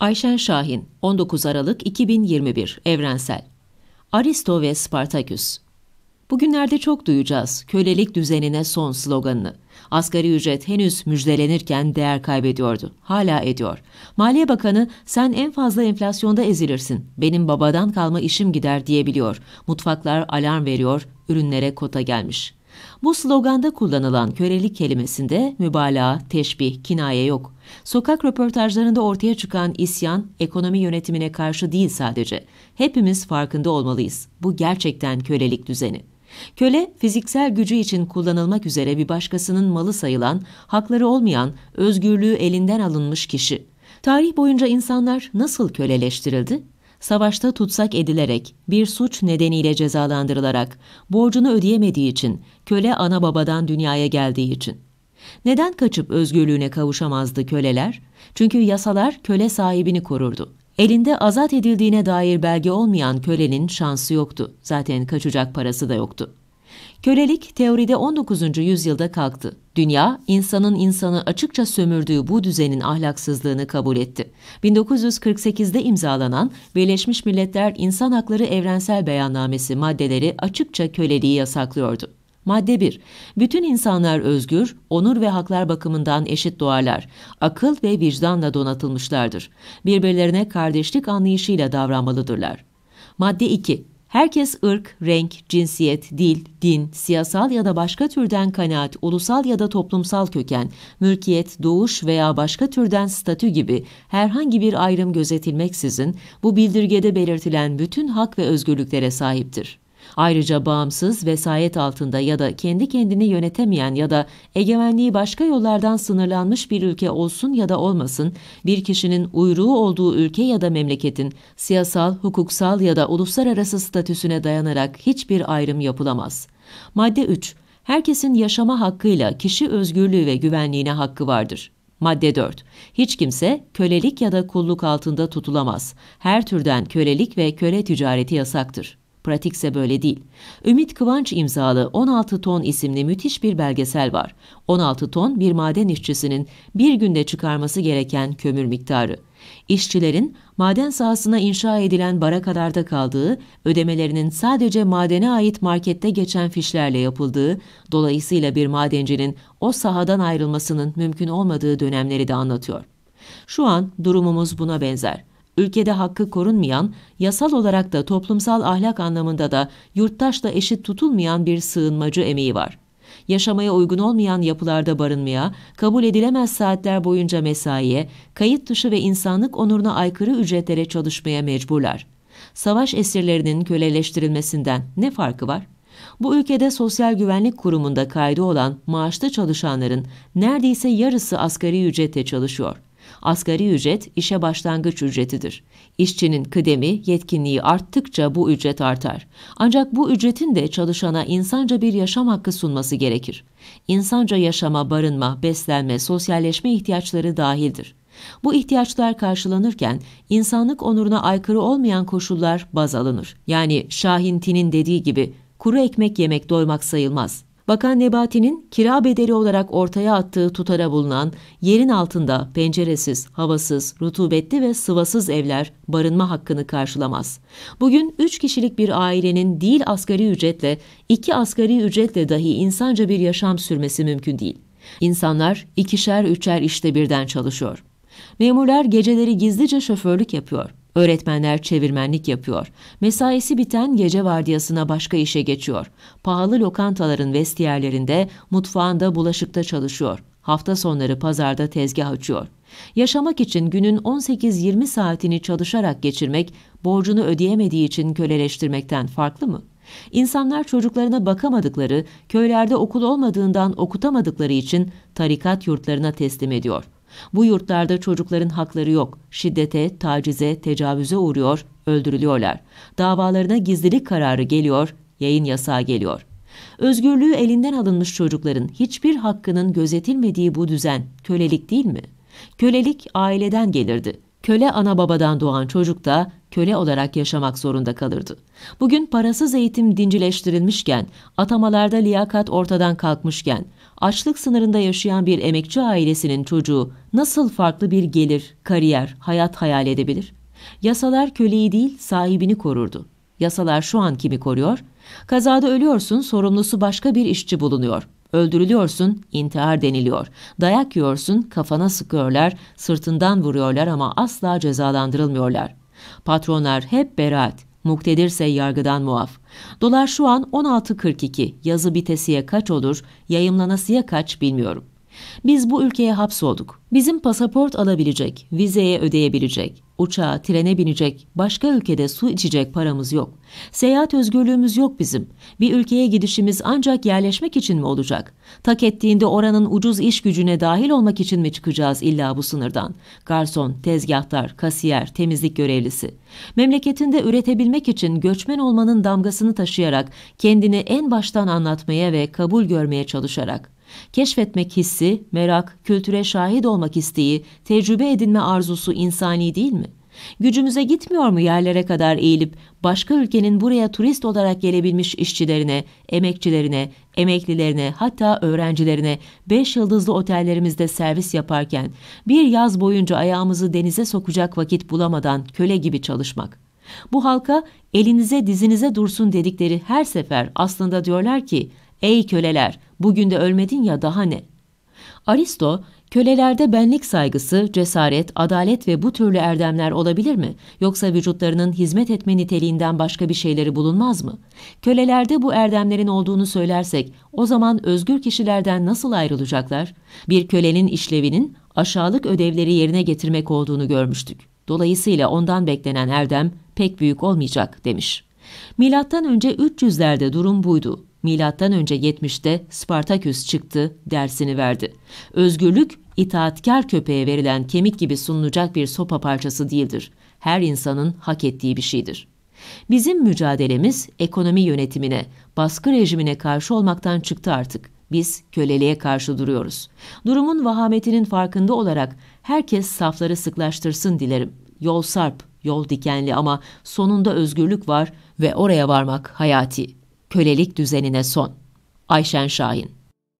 Ayşen Şahin, 19 Aralık 2021, Evrensel. Aristo ve Spartaküs. Bugünlerde çok duyacağız kölelik düzenine son sloganını. Asgari ücret henüz müjdelenirken değer kaybediyordu. Hala ediyor. Maliye Bakanı sen en fazla enflasyonda ezilirsin. Benim babadan kalma işim gider diyebiliyor. Mutfaklar alarm veriyor. Ürünlere kota gelmiş. Bu sloganda kullanılan kölelik kelimesinde mübalağa, teşbih, kinaye yok. Sokak röportajlarında ortaya çıkan isyan ekonomi yönetimine karşı değil sadece. Hepimiz farkında olmalıyız. Bu gerçekten kölelik düzeni. Köle, fiziksel gücü için kullanılmak üzere bir başkasının malı sayılan, hakları olmayan, özgürlüğü elinden alınmış kişi. Tarih boyunca insanlar nasıl köleleştirildi? savaşta tutsak edilerek, bir suç nedeniyle cezalandırılarak, borcunu ödeyemediği için, köle ana babadan dünyaya geldiği için. Neden kaçıp özgürlüğüne kavuşamazdı köleler? Çünkü yasalar köle sahibini korurdu. Elinde azat edildiğine dair belge olmayan kölenin şansı yoktu. Zaten kaçacak parası da yoktu. Kölelik teoride 19. yüzyılda kalktı. Dünya, insanın insanı açıkça sömürdüğü bu düzenin ahlaksızlığını kabul etti. 1948'de imzalanan Birleşmiş Milletler İnsan Hakları Evrensel Beyannamesi maddeleri açıkça köleliği yasaklıyordu. Madde 1. Bütün insanlar özgür, onur ve haklar bakımından eşit doğarlar. Akıl ve vicdanla donatılmışlardır. Birbirlerine kardeşlik anlayışıyla davranmalıdırlar. Madde 2. Herkes ırk, renk, cinsiyet, dil, din, siyasal ya da başka türden kanaat, ulusal ya da toplumsal köken, mülkiyet, doğuş veya başka türden statü gibi herhangi bir ayrım gözetilmeksizin bu bildirgede belirtilen bütün hak ve özgürlüklere sahiptir. Ayrıca bağımsız, vesayet altında ya da kendi kendini yönetemeyen ya da egemenliği başka yollardan sınırlanmış bir ülke olsun ya da olmasın, bir kişinin uyruğu olduğu ülke ya da memleketin siyasal, hukuksal ya da uluslararası statüsüne dayanarak hiçbir ayrım yapılamaz. Madde 3. Herkesin yaşama hakkıyla kişi özgürlüğü ve güvenliğine hakkı vardır. Madde 4. Hiç kimse kölelik ya da kulluk altında tutulamaz. Her türden kölelik ve köle ticareti yasaktır. Pratikse böyle değil. Ümit Kıvanç imzalı 16 ton isimli müthiş bir belgesel var. 16 ton bir maden işçisinin bir günde çıkarması gereken kömür miktarı. İşçilerin maden sahasına inşa edilen barakalarda kaldığı, ödemelerinin sadece madene ait markette geçen fişlerle yapıldığı, dolayısıyla bir madencinin o sahadan ayrılmasının mümkün olmadığı dönemleri de anlatıyor. Şu an durumumuz buna benzer. Ülkede hakkı korunmayan, yasal olarak da toplumsal ahlak anlamında da yurttaşla eşit tutulmayan bir sığınmacı emeği var. Yaşamaya uygun olmayan yapılarda barınmaya, kabul edilemez saatler boyunca mesaiye, kayıt dışı ve insanlık onuruna aykırı ücretlere çalışmaya mecburlar. Savaş esirlerinin köleleştirilmesinden ne farkı var? Bu ülkede Sosyal Güvenlik Kurumu'nda kaydı olan maaşlı çalışanların neredeyse yarısı asgari ücrete çalışıyor. Asgari ücret işe başlangıç ücretidir. İşçinin kıdemi, yetkinliği arttıkça bu ücret artar. Ancak bu ücretin de çalışana insanca bir yaşam hakkı sunması gerekir. İnsanca yaşama barınma, beslenme, sosyalleşme ihtiyaçları dahildir. Bu ihtiyaçlar karşılanırken insanlık onuruna aykırı olmayan koşullar baz alınır. Yani Şahintin'in dediği gibi kuru ekmek yemek doymak sayılmaz. Bakan Nebati'nin kira bedeli olarak ortaya attığı tutara bulunan yerin altında penceresiz, havasız, rutubetli ve sıvasız evler barınma hakkını karşılamaz. Bugün 3 kişilik bir ailenin değil asgari ücretle, 2 asgari ücretle dahi insanca bir yaşam sürmesi mümkün değil. İnsanlar ikişer üçer işte birden çalışıyor. Memurlar geceleri gizlice şoförlük yapıyor. Öğretmenler çevirmenlik yapıyor. Mesaisi biten gece vardiyasına başka işe geçiyor. Pahalı lokantaların vestiyerlerinde, mutfağında, bulaşıkta çalışıyor. Hafta sonları pazarda tezgah açıyor. Yaşamak için günün 18-20 saatini çalışarak geçirmek, borcunu ödeyemediği için köleleştirmekten farklı mı? İnsanlar çocuklarına bakamadıkları, köylerde okul olmadığından okutamadıkları için tarikat yurtlarına teslim ediyor.'' Bu yurtlarda çocukların hakları yok. Şiddete, tacize, tecavüze uğruyor, öldürülüyorlar. Davalarına gizlilik kararı geliyor, yayın yasağı geliyor. Özgürlüğü elinden alınmış çocukların hiçbir hakkının gözetilmediği bu düzen kölelik değil mi? Kölelik aileden gelirdi köle ana babadan doğan çocuk da köle olarak yaşamak zorunda kalırdı. Bugün parasız eğitim dincileştirilmişken, atamalarda liyakat ortadan kalkmışken, açlık sınırında yaşayan bir emekçi ailesinin çocuğu nasıl farklı bir gelir, kariyer, hayat hayal edebilir? Yasalar köleyi değil sahibini korurdu. Yasalar şu an kimi koruyor? Kazada ölüyorsun, sorumlusu başka bir işçi bulunuyor. Öldürülüyorsun, intihar deniliyor. Dayak yiyorsun, kafana sıkıyorlar, sırtından vuruyorlar ama asla cezalandırılmıyorlar. Patronlar hep beraat, muktedirse yargıdan muaf. Dolar şu an 16.42, yazı bitesiye kaç olur, yayımlanasıya kaç bilmiyorum. Biz bu ülkeye hapsolduk. Bizim pasaport alabilecek, vizeye ödeyebilecek, uçağa, trene binecek, başka ülkede su içecek paramız yok. Seyahat özgürlüğümüz yok bizim. Bir ülkeye gidişimiz ancak yerleşmek için mi olacak? Tak ettiğinde oranın ucuz iş gücüne dahil olmak için mi çıkacağız illa bu sınırdan? Garson, tezgahtar, kasiyer, temizlik görevlisi. Memleketinde üretebilmek için göçmen olmanın damgasını taşıyarak kendini en baştan anlatmaya ve kabul görmeye çalışarak Keşfetmek hissi, merak, kültüre şahit olmak isteği, tecrübe edinme arzusu insani değil mi? Gücümüze gitmiyor mu yerlere kadar eğilip başka ülkenin buraya turist olarak gelebilmiş işçilerine, emekçilerine, emeklilerine hatta öğrencilerine 5 yıldızlı otellerimizde servis yaparken bir yaz boyunca ayağımızı denize sokacak vakit bulamadan köle gibi çalışmak? Bu halka elinize dizinize dursun dedikleri her sefer aslında diyorlar ki Ey köleler, bugün de ölmedin ya daha ne? Aristo, kölelerde benlik saygısı, cesaret, adalet ve bu türlü erdemler olabilir mi? Yoksa vücutlarının hizmet etme niteliğinden başka bir şeyleri bulunmaz mı? Kölelerde bu erdemlerin olduğunu söylersek, o zaman özgür kişilerden nasıl ayrılacaklar? Bir kölenin işlevinin aşağılık ödevleri yerine getirmek olduğunu görmüştük. Dolayısıyla ondan beklenen erdem pek büyük olmayacak demiş. Milattan önce 300'lerde durum buydu. Milattan önce 70'te Spartaküs çıktı, dersini verdi. Özgürlük itaatkar köpeğe verilen kemik gibi sunulacak bir sopa parçası değildir. Her insanın hak ettiği bir şeydir. Bizim mücadelemiz ekonomi yönetimine, baskı rejimine karşı olmaktan çıktı artık. Biz köleliğe karşı duruyoruz. Durumun vahametinin farkında olarak herkes safları sıklaştırsın dilerim. Yol sarp, yol dikenli ama sonunda özgürlük var ve oraya varmak hayati.'' kölelik düzenine son. Ayşen Şahin